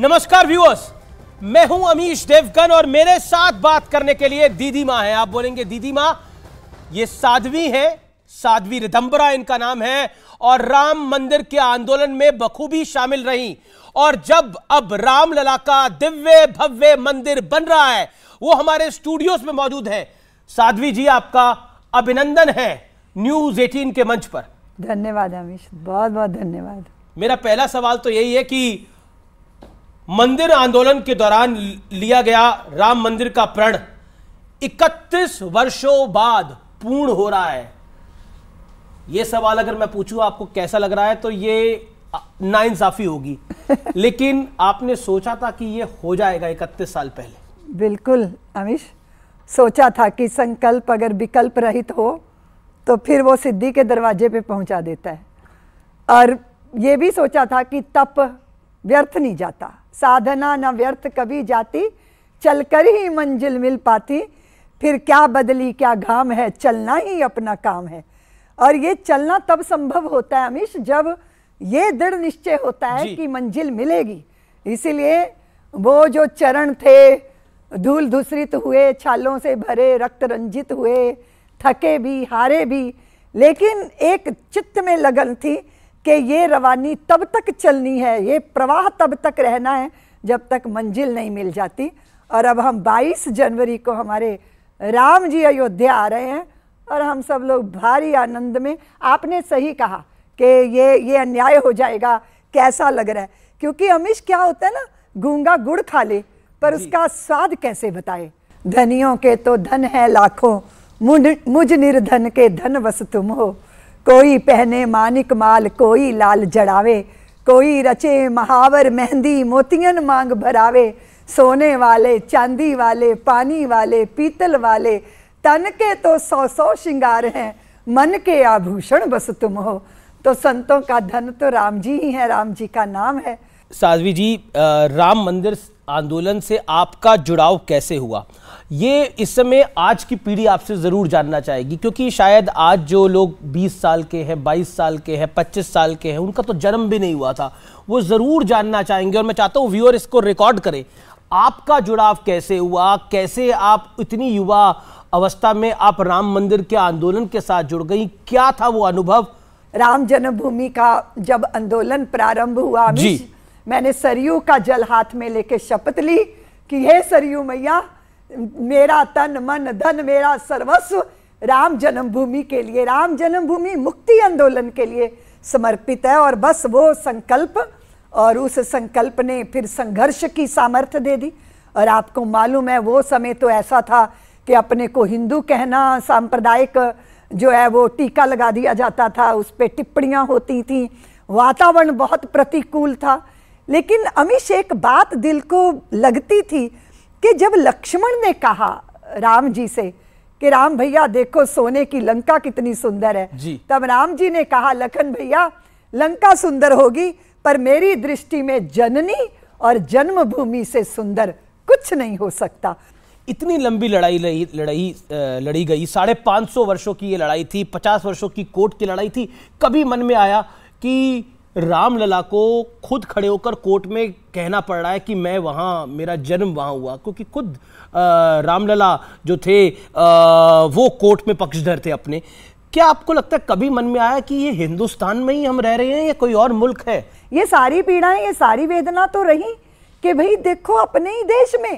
नमस्कार व्यूअर्स मैं हूं अमीश देवगन और मेरे साथ बात करने के लिए दीदी माँ है आप बोलेंगे दीदी माँ ये साध्वी है साध्वी रिदम्बरा इनका नाम है और राम मंदिर के आंदोलन में बखूबी शामिल रही और जब अब रामलला का दिव्य भव्य मंदिर बन रहा है वो हमारे स्टूडियोज में मौजूद है साध्वी जी आपका अभिनंदन है न्यूज एटीन के मंच पर धन्यवाद अमीश बहुत बहुत धन्यवाद मेरा पहला सवाल तो यही है कि मंदिर आंदोलन के दौरान लिया गया राम मंदिर का प्रण 31 वर्षों बाद पूर्ण हो रहा है यह सवाल अगर मैं पूछूं आपको कैसा लग रहा है तो ये नाइंसाफी होगी लेकिन आपने सोचा था कि यह हो जाएगा 31 साल पहले बिल्कुल अमीश सोचा था कि संकल्प अगर विकल्प रहित हो तो फिर वो सिद्धि के दरवाजे पे पहुंचा देता है और ये भी सोचा था कि तप व्यर्थ नहीं जाता साधना न व्यर्थ कभी जाती चलकर ही मंजिल मिल पाती फिर क्या बदली क्या घाम है चलना ही अपना काम है और ये चलना तब संभव होता है अमीश जब ये दृढ़ निश्चय होता है कि मंजिल मिलेगी इसीलिए वो जो चरण थे धूल धूसरित हुए छालों से भरे रक्त रंजित हुए थके भी हारे भी लेकिन एक चित्त में लगन थी कि ये रवानी तब तक चलनी है ये प्रवाह तब तक रहना है जब तक मंजिल नहीं मिल जाती और अब हम 22 जनवरी को हमारे राम जी अयोध्या आ रहे हैं और हम सब लोग भारी आनंद में आपने सही कहा कि ये ये अन्याय हो जाएगा कैसा लग रहा है क्योंकि अमिश क्या होता है ना गूंगा गुड़ खा ले पर उसका स्वाद कैसे बताए धनियों के तो धन है लाखों मुझ निर्धन के धन वस तुम हो कोई पहने मानिक माल कोई लाल जड़ावे कोई रचे महावर मेहंदी मोतियन मांग भरावे सोने वाले चांदी वाले पानी वाले पीतल वाले तन के तो सौ सौ श्रृंगार हैं मन के आभूषण बस तुम हो तो संतों का धन तो राम जी ही है राम जी का नाम है साध्वी जी राम मंदिर आंदोलन से आपका जुड़ाव कैसे हुआ ये इस समय आज की पीढ़ी आपसे ज़रूर जानना चाहेगी क्योंकि शायद आज जो लोग 20 साल के हैं 22 साल के हैं 25 साल के हैं उनका तो जन्म भी नहीं हुआ था वो ज़रूर जानना चाहेंगे और मैं चाहता हूँ व्यूअर इसको रिकॉर्ड करें आपका जुड़ाव कैसे हुआ कैसे आप इतनी युवा अवस्था में आप राम मंदिर के आंदोलन के साथ जुड़ गई क्या था वो अनुभव राम जन्मभूमि का जब आंदोलन प्रारंभ हुआ जी मैंने सरयू का जल हाथ में लेके शपथ ली कि हे सरयू मैया मेरा तन मन धन मेरा सर्वस्व राम जन्मभूमि के लिए राम जन्मभूमि मुक्ति आंदोलन के लिए समर्पित है और बस वो संकल्प और उस संकल्प ने फिर संघर्ष की सामर्थ्य दे दी और आपको मालूम है वो समय तो ऐसा था कि अपने को हिंदू कहना सांप्रदायिक जो है वो टीका लगा दिया जाता था उस पर टिप्पणियाँ होती थी वातावरण बहुत प्रतिकूल था लेकिन अमिश एक बात दिल को लगती थी कि जब लक्ष्मण ने कहा राम जी से कि राम भैया देखो सोने की लंका कितनी सुंदर है जी। तब राम जी ने कहा लखन भैया लंका सुंदर होगी पर मेरी दृष्टि में जननी और जन्मभूमि से सुंदर कुछ नहीं हो सकता इतनी लंबी लड़ाई लड़ी लड़ाई लड़ी गई साढ़े पाँच सौ वर्षों की ये लड़ाई थी पचास वर्षों की कोर्ट की लड़ाई थी कभी मन में आया कि रामलला को खुद खड़े होकर कोर्ट में कहना पड़ रहा है कि मैं वहाँ मेरा जन्म वहाँ हुआ क्योंकि खुद रामलला जो थे आ, वो कोर्ट में पक्षधर थे अपने क्या आपको लगता है कभी मन में आया कि ये हिंदुस्तान में ही हम रह रहे हैं या कोई और मुल्क है ये सारी पीड़ाएं ये सारी वेदना तो रही कि भाई देखो अपने ही देश में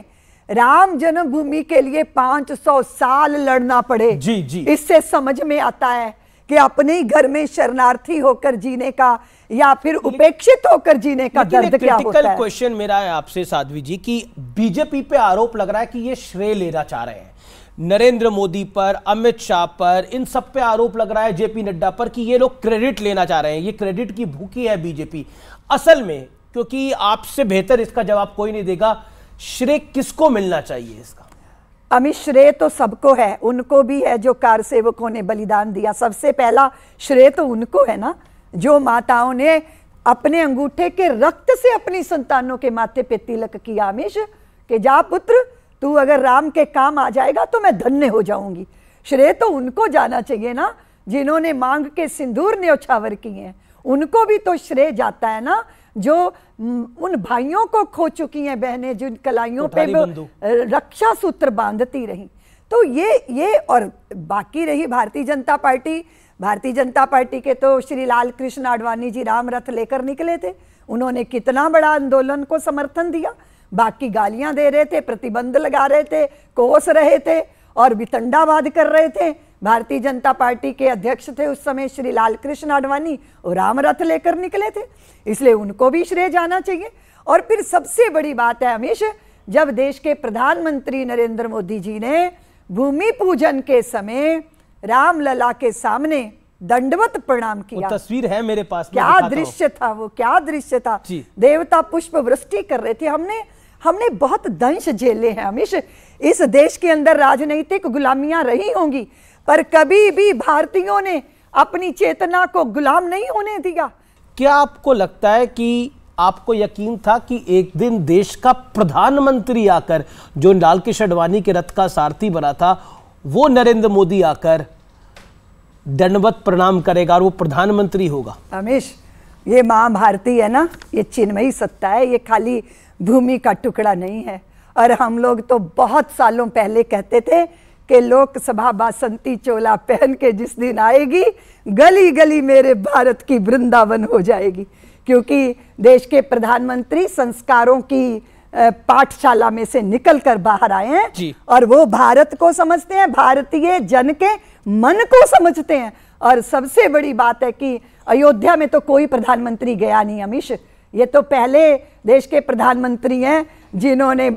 राम जन्मभूमि के लिए 500 साल लड़ना पड़े जी जी इससे समझ में आता है कि अपने ही घर में शरणार्थी होकर जीने का या फिर उपेक्षित होकर जीने का दर्द क्या होता है क्वेश्चन मेरा है आपसे साध्वी जी कि बीजेपी पे आरोप लग रहा है कि ये श्रेय लेना चाह रहे हैं नरेंद्र मोदी पर अमित शाह पर इन सब पे आरोप लग रहा है जेपी नड्डा पर कि ये लोग क्रेडिट लेना चाह रहे हैं ये क्रेडिट की भूखी है बीजेपी असल में क्योंकि आपसे बेहतर इसका जवाब कोई नहीं देगा श्रेय किसको मिलना चाहिए इसका अमित श्रेय तो सबको है उनको भी है जो कार सेवकों ने बलिदान दिया सबसे पहला श्रेय तो उनको है ना जो माताओं ने अपने अंगूठे के रक्त से अपनी संतानों के माथे पे तिलक किया अमिश कि जा पुत्र तू अगर राम के काम आ जाएगा तो मैं धन्य हो जाऊंगी श्रेय तो उनको जाना चाहिए ना जिन्होंने मांग के सिंदूर ने उछावर किए हैं उनको भी तो श्रेय जाता है ना जो उन भाइयों को खो चुकी हैं बहनें जिन कलाइयों पे रक्षा सूत्र बांधती रहीं तो ये ये और बाकी रही भारतीय जनता पार्टी भारतीय जनता पार्टी के तो श्री लाल कृष्ण आडवाणी जी राम रथ लेकर निकले थे उन्होंने कितना बड़ा आंदोलन को समर्थन दिया बाकी गालियां दे रहे थे प्रतिबंध लगा रहे थे कोस रहे थे और वितंडावाद कर रहे थे भारतीय जनता पार्टी के अध्यक्ष थे उस समय श्री लालकृष्ण आडवाणी और राम रथ लेकर निकले थे इसलिए उनको भी श्रेय जाना चाहिए और फिर सबसे बड़ी बात है हमेश जब देश के प्रधानमंत्री नरेंद्र मोदी जी ने भूमि पूजन के समय रामलला के सामने दंडवत प्रणाम किया तस्वीर है मेरे पास क्या दृश्य था वो क्या दृश्य था देवता पुष्प वृष्टि कर रहे थे हमने हमने बहुत दंश झेले हैं हमेश इस देश के अंदर राजनीतिक गुलामियां रही होंगी पर कभी भी भारतीयों ने अपनी चेतना को गुलाम नहीं होने दिया क्या आपको लगता है कि आपको यकीन था कि एक दिन देश का प्रधानमंत्री आकर जो लाल किश अडवाणी के रथ का सारथी बना था वो नरेंद्र मोदी आकर दंडवत प्रणाम करेगा और वो प्रधानमंत्री होगा रमेश ये मां भारती है ना ये चिन्मयी सत्ता है ये खाली भूमि का टुकड़ा नहीं है और हम लोग तो बहुत सालों पहले कहते थे कि लोकसभा बासंती चोला पहन के जिस दिन आएगी गली गली मेरे भारत की वृंदावन हो जाएगी क्योंकि देश के प्रधानमंत्री संस्कारों की पाठशाला में से निकल कर बाहर आए हैं और वो भारत को समझते हैं भारतीय जन के मन को समझते हैं और सबसे बड़ी बात है कि अयोध्या में तो कोई प्रधानमंत्री गया नहीं अमीश ये तो पहले देश के प्रधानमंत्री हैं जिन्होंने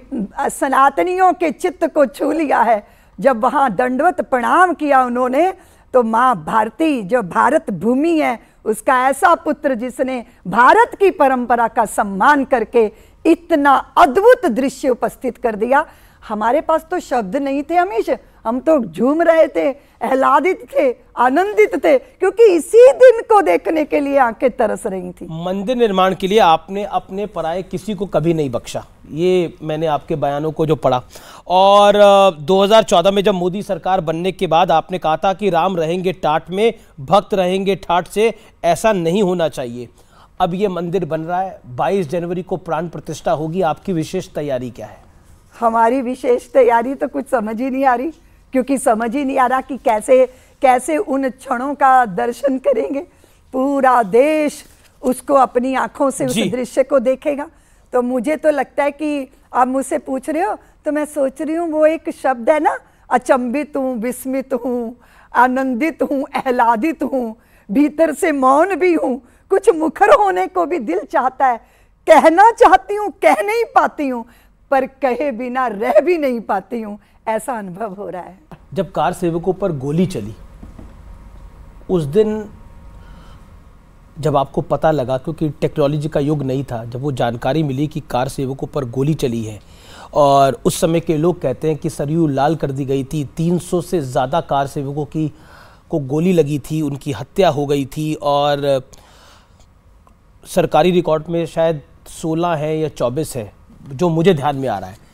सनातनियों के चित्त को छू लिया है जब वहाँ दंडवत प्रणाम किया उन्होंने तो माँ भारती जो भारत भूमि है उसका ऐसा पुत्र जिसने भारत की परंपरा का सम्मान करके इतना अद्भुत दृश्य उपस्थित कर दिया हमारे पास तो शब्द नहीं थे हमेशा हम तो झूम रहे थे आह्लादित थे आनंदित थे क्योंकि इसी दिन को देखने के लिए आंखें तरस रही थी मंदिर निर्माण के लिए आपने अपने पराए किसी को कभी नहीं बख्शा ये मैंने आपके बयानों को जो पढ़ा और 2014 में जब मोदी सरकार बनने के बाद आपने कहा था कि राम रहेंगे टाट में भक्त रहेंगे ठाट से ऐसा नहीं होना चाहिए अब ये मंदिर बन रहा है 22 जनवरी को प्राण प्रतिष्ठा होगी आपकी विशेष तैयारी क्या है हमारी विशेष तैयारी तो कुछ समझ ही नहीं आ रही क्योंकि समझ ही नहीं आ रहा कि कैसे कैसे उन क्षणों का दर्शन करेंगे पूरा देश उसको अपनी आंखों से उस दृश्य को देखेगा तो मुझे तो लगता है कि आप मुझसे पूछ रहे हो तो मैं सोच रही हूँ वो एक शब्द है ना अचंबित हूँ विस्मित हूँ आनंदित हूँ आह्लादित हूँ भीतर से मौन भी हूँ कुछ मुखर होने को भी दिल चाहता है कहना चाहती हूँ कह नहीं पाती हूँ पर कहे बिना रह भी नहीं पाती हूँ ऐसा अनुभव हो रहा है जब कार सेवकों पर गोली चली उस दिन जब आपको पता लगा क्योंकि टेक्नोलॉजी का युग नहीं था जब वो जानकारी मिली कि कार सेवकों पर गोली चली है और उस समय के लोग कहते हैं कि सरयू लाल कर दी गई थी 300 से ज़्यादा कार सेवकों की को गोली लगी थी उनकी हत्या हो गई थी और सरकारी रिकॉर्ड में शायद 16 है या 24 है जो मुझे ध्यान में आ रहा है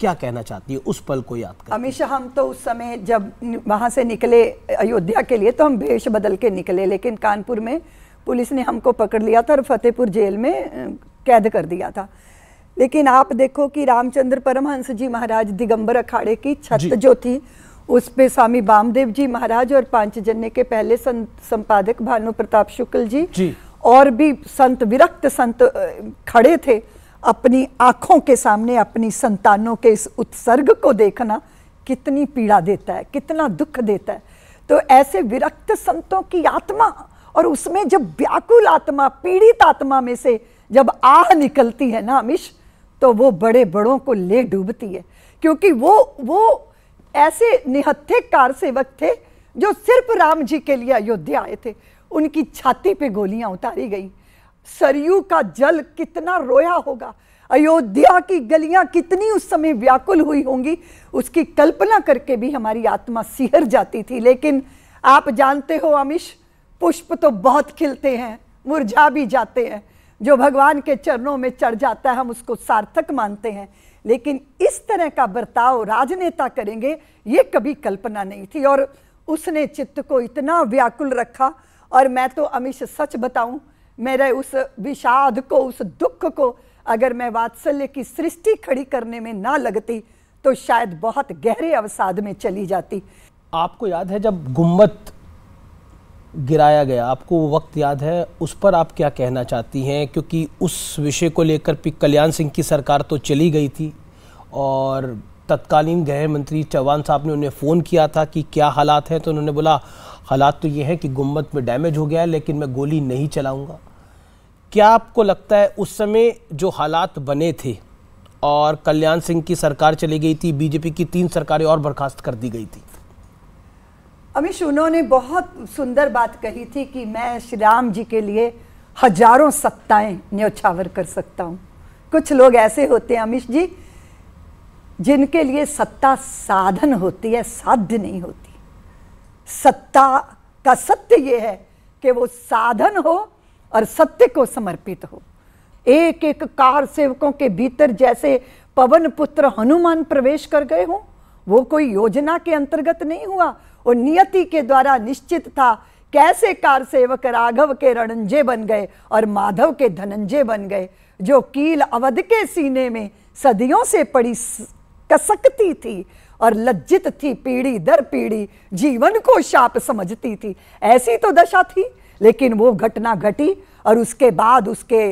क्या कहना चाहती है उस पल को याद कर हमेशा हम तो उस समय जब वहाँ से निकले अयोध्या के लिए तो हम भेष बदल के निकले लेकिन कानपुर में पुलिस ने हमको पकड़ लिया था और फतेहपुर जेल में कैद कर दिया था लेकिन आप देखो कि रामचंद्र परमहंस जी महाराज दिगंबर अखाड़े की छत जो थी उस पे स्वामी बामदेव जी महाराज और पांचजन्य के पहले संत संपादक भानु प्रताप शुक्ल जी, जी और भी संत विरक्त संत खड़े थे अपनी आँखों के सामने अपनी संतानों के इस उत्सर्ग को देखना कितनी पीड़ा देता है कितना दुख देता है तो ऐसे विरक्त संतों की आत्मा और उसमें जब व्याकुल आत्मा पीड़ित आत्मा में से जब आह निकलती है ना अमिश तो वो बड़े बड़ों को ले डूबती है क्योंकि वो वो ऐसे निहत्थे कार सेवक थे जो सिर्फ राम जी के लिए अयोध्या आए थे उनकी छाती पे गोलियां उतारी गई सरयू का जल कितना रोया होगा अयोध्या की गलियां कितनी उस समय व्याकुल हुई होंगी उसकी कल्पना करके भी हमारी आत्मा सिहर जाती थी लेकिन आप जानते हो अमिश पुष्प तो बहुत खिलते हैं मुरझा भी जाते हैं जो भगवान के चरणों में चढ़ जाता है हम उसको सार्थक मानते हैं लेकिन इस तरह का बर्ताव राजनेता करेंगे ये कभी कल्पना नहीं थी और उसने चित्त को इतना व्याकुल रखा और मैं तो अमिश सच बताऊं मेरे उस विषाद को उस दुख को अगर मैं वात्सल्य की सृष्टि खड़ी करने में ना लगती तो शायद बहुत गहरे अवसाद में चली जाती आपको याद है जब गुम्बत गिराया गया आपको वो वक्त याद है उस पर आप क्या कहना चाहती हैं क्योंकि उस विषय को लेकर भी कल्याण सिंह की सरकार तो चली गई थी और तत्कालीन गृह मंत्री चौहान साहब ने उन्हें फ़ोन किया था कि क्या हालात हैं तो उन्होंने बोला हालात तो ये है कि गुम्बद में डैमेज हो गया है लेकिन मैं गोली नहीं चलाऊँगा क्या आपको लगता है उस समय जो हालात बने थे और कल्याण सिंह की सरकार चली गई थी बीजेपी की तीन सरकारें और बर्खास्त कर दी गई थी अमिश उन्होंने बहुत सुंदर बात कही थी कि मैं श्री राम जी के लिए हजारों सत्ताएं न्यौछावर कर सकता हूं कुछ लोग ऐसे होते हैं अमित जी जिनके लिए सत्ता साधन होती है साध्य नहीं होती सत्ता का सत्य ये है कि वो साधन हो और सत्य को समर्पित हो एक एक कार सेवकों के भीतर जैसे पवन पुत्र हनुमान प्रवेश कर गए हों वो कोई योजना के अंतर्गत नहीं हुआ और नियति के द्वारा निश्चित था कैसे कार सेवक राघव के रणंजे बन गए और माधव के धनंजय बन गए जो कील अवध के सीने में सदियों से पड़ी कसकती थी और लज्जित थी पीढ़ी दर पीढ़ी जीवन को शाप समझती थी ऐसी तो दशा थी लेकिन वो घटना घटी और उसके बाद उसके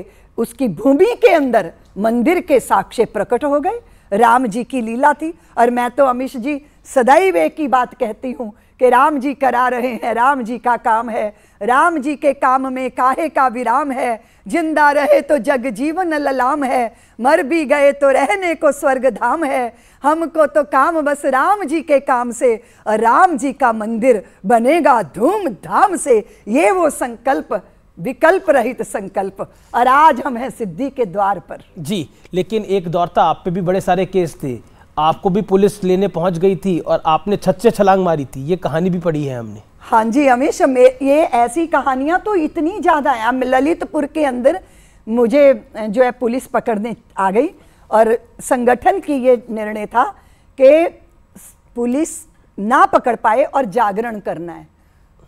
उसकी भूमि के अंदर मंदिर के साक्ष्य प्रकट हो गए राम जी की लीला थी और मैं तो अमिश जी सदैव एक ही बात कहती हूँ कि राम जी करा रहे हैं राम जी का काम है राम जी के काम में काहे का विराम है जिंदा रहे तो जग जीवन ललाम है मर भी गए तो रहने को स्वर्ग धाम है हमको तो काम बस राम जी के काम से राम जी का मंदिर बनेगा धूमधाम से ये वो संकल्प विकल्प रहित संकल्प और आज हम हैं सिद्धि के द्वार पर जी लेकिन एक दौर था आप पे भी बड़े सारे केस थे आपको भी पुलिस लेने पहुंच गई थी और आपने छत से छलांग मारी थी ये कहानी भी पढ़ी है हमने हाँ जी अमेश ये ऐसी कहानियां तो इतनी ज़्यादा हैं हम ललितपुर के अंदर मुझे जो है पुलिस पकड़ने आ गई और संगठन की ये निर्णय था कि पुलिस ना पकड़ पाए और जागरण करना है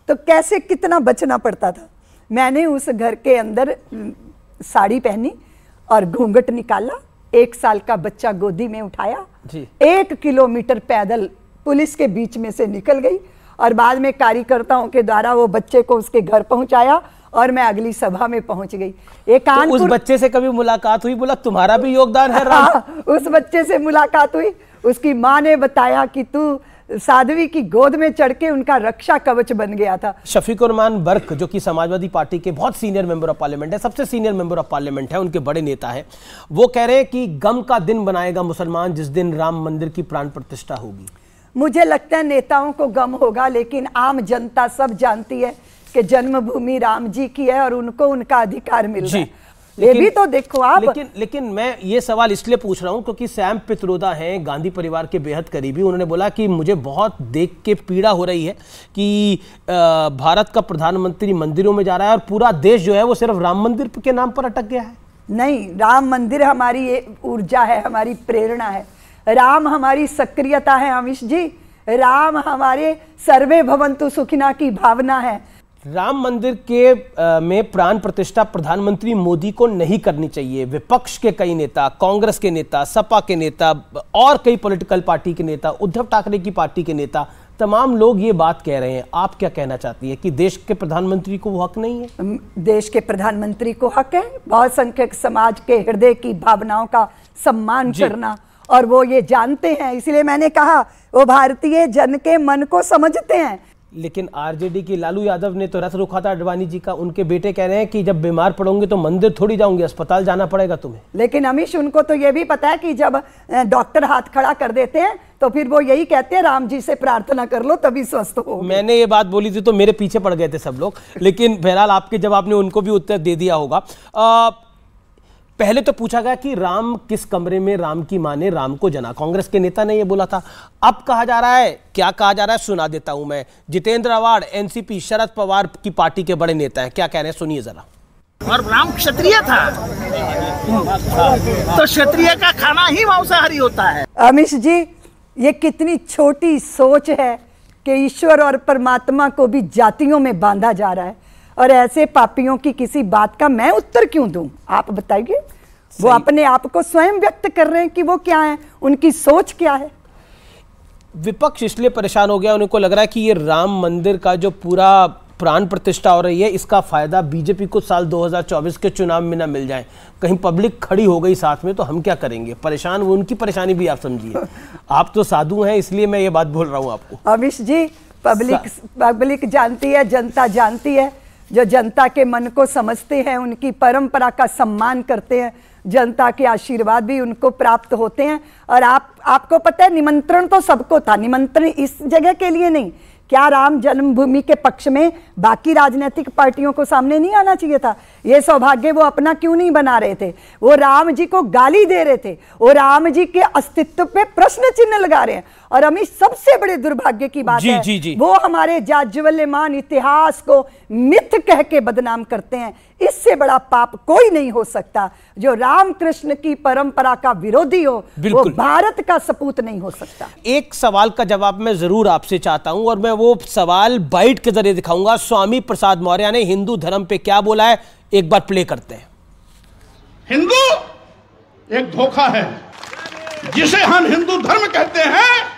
तो कैसे कितना बचना पड़ता था मैंने उस घर के अंदर साड़ी पहनी और घूंघट निकाला एक साल का बच्चा गोदी में उठाया एक किलोमीटर पैदल पुलिस के बीच में से निकल गई और बाद में कार्यकर्ताओं के द्वारा वो बच्चे को उसके घर पहुंचाया और मैं अगली सभा में पहुंच गई एक तो उस बच्चे से कभी मुलाकात हुई बोला तुम्हारा भी योगदान है हाँ, उस बच्चे से मुलाकात हुई उसकी माँ ने बताया कि तू साधवी की गोद में चढ़ के उनका रक्षा कवच बन गया था शफीकुरमान बर्क जो कि समाजवादी पार्टी के बहुत सीनियर मेंबर ऑफ पार्लियामेंट है सबसे सीनियर मेंबर ऑफ पार्लियामेंट है उनके बड़े नेता है वो कह रहे हैं कि गम का दिन बनाएगा मुसलमान जिस दिन राम मंदिर की प्राण प्रतिष्ठा होगी मुझे लगता है नेताओं को गम होगा लेकिन आम जनता सब जानती है कि जन्मभूमि राम जी की है और उनको उनका अधिकार मिल रहा है ये भी तो देखो आप लेकिन लेकिन मैं ये सवाल इसलिए पूछ रहा हूँ क्योंकि सैम पित्रोदा हैं गांधी परिवार के बेहद करीबी उन्होंने बोला कि मुझे बहुत देख के पीड़ा हो रही है कि भारत का प्रधानमंत्री मंदिरों में जा रहा है और पूरा देश जो है वो सिर्फ राम मंदिर के नाम पर अटक गया है नहीं राम मंदिर हमारी ऊर्जा है हमारी प्रेरणा है राम हमारी सक्रियता है अमिश जी राम हमारे सर्वे भवंतु सुखिना की भावना है राम मंदिर के आ, में प्राण प्रतिष्ठा प्रधानमंत्री मोदी को नहीं करनी चाहिए विपक्ष के कई नेता कांग्रेस के नेता सपा के नेता और कई पॉलिटिकल पार्टी के नेता उद्धव ठाकरे की पार्टी के नेता तमाम लोग ये बात कह रहे हैं आप क्या कहना चाहती है कि देश के प्रधानमंत्री को वो हक नहीं है देश के प्रधानमंत्री को हक है बहुसंख्यक समाज के हृदय की भावनाओं का सम्मान करना और वो ये जानते हैं इसलिए मैंने कहा वो भारतीय जन के मन को समझते हैं लेकिन आरजेडी की लालू यादव ने तो रथ रुखा था अडवाणी जी का उनके बेटे कह रहे हैं कि जब बीमार पड़ोगे तो मंदिर थोड़ी जाऊंगे अस्पताल जाना पड़ेगा तुम्हें लेकिन अमीश उनको तो ये भी पता है कि जब डॉक्टर हाथ खड़ा कर देते हैं तो फिर वो यही कहते हैं राम जी से प्रार्थना कर लो तभी स्वस्थ हो मैंने ये बात बोली थी तो मेरे पीछे पड़ गए थे सब लोग लेकिन बहरहाल आपके जब आपने उनको भी उत्तर दे दिया होगा पहले तो पूछा गया कि राम किस कमरे में राम की मां ने राम को जना कांग्रेस के नेता ने यह बोला था अब कहा जा रहा है क्या कहा जा रहा है सुना देता हूं मैं जितेंद्र अवार्ड एनसीपी शरद पवार की पार्टी के बड़े नेता है क्या कह रहे हैं सुनिए जरा और राम क्षत्रिय था तो क्षत्रिय का खाना ही मांसाहारी होता है अमिश जी ये कितनी छोटी सोच है कि ईश्वर और परमात्मा को भी जातियों में बांधा जा रहा है और ऐसे पापियों की किसी बात का मैं उत्तर क्यों दूं आप बताइए वो अपने आप को स्वयं व्यक्त कर रहे हैं कि वो क्या है उनकी सोच क्या है विपक्ष इसलिए परेशान हो गया उनको लग रहा है कि ये राम मंदिर का जो पूरा प्राण प्रतिष्ठा हो रही है इसका फायदा बीजेपी को साल 2024 के चुनाव में ना मिल जाए कहीं पब्लिक खड़ी हो गई साथ में तो हम क्या करेंगे परेशान वो उनकी परेशानी भी आप समझिए आप तो साधु हैं इसलिए मैं ये बात बोल रहा हूँ आपको अमिश जी पब्लिक पब्लिक जानती है जनता जानती है जो जनता के मन को समझते हैं उनकी परंपरा का सम्मान करते हैं जनता के आशीर्वाद भी उनको प्राप्त होते हैं और आप आपको पता है निमंत्रण तो सबको था निमंत्रण इस जगह के लिए नहीं क्या राम जन्मभूमि के पक्ष में बाकी राजनीतिक पार्टियों को सामने नहीं आना चाहिए था ये सौभाग्य वो अपना क्यों नहीं बना रहे थे वो राम जी को गाली दे रहे थे वो राम जी के अस्तित्व पे प्रश्न चिन्ह लगा रहे हैं और अमित सबसे बड़े दुर्भाग्य की बात जी, है जी, जी. वो हमारे जाज्वल्यमान इतिहास को मिथ कह के बदनाम करते हैं इससे बड़ा पाप कोई नहीं हो सकता जो रामकृष्ण की परंपरा का विरोधी हो वो भारत का सपूत नहीं हो सकता एक सवाल का जवाब मैं जरूर आपसे चाहता हूं और मैं वो सवाल बाइट के जरिए दिखाऊंगा स्वामी प्रसाद मौर्य ने हिंदू धर्म पे क्या बोला है एक बार प्ले करते हैं हिंदू एक धोखा है जिसे हम हिंदू धर्म कहते हैं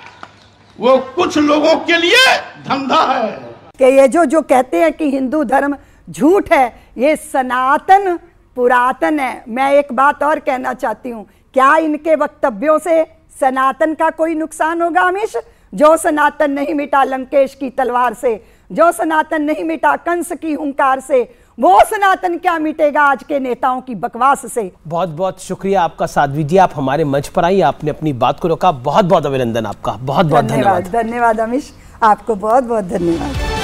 वो कुछ लोगों के लिए धंधा है कि ये जो जो कहते हैं कि हिंदू धर्म झूठ है ये सनातन पुरातन है मैं एक बात और कहना चाहती हूँ क्या इनके वक्तव्यों से सनातन का कोई नुकसान होगा अमिश जो सनातन नहीं मिटा लंकेश की तलवार से जो सनातन नहीं मिटा कंस की हुंकार से वो सनातन क्या मिटेगा आज के नेताओं की बकवास से बहुत बहुत शुक्रिया आपका साध्वी जी आप हमारे मंच पर आई आपने अपनी बात को रोका बहुत बहुत अभिनंदन आपका बहुत बहुत धन्यवाद धन्यवाद अमिश आपको बहुत बहुत धन्यवाद